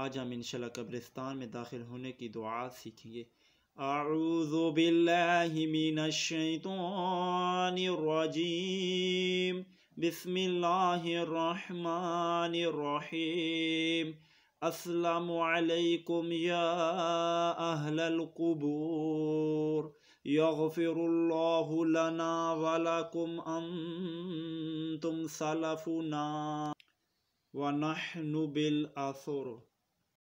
آج ہم انشاءاللہ قبرستان میں داخل ہونے کی دعا سیکھیں گے اعوذ باللہ من الشیطان الرجیم بسم اللہ الرحمن الرحیم السلام علیکم یا اہل القبور یغفر اللہ لنا ولکم انتم سلفنا ونحن نبلآرو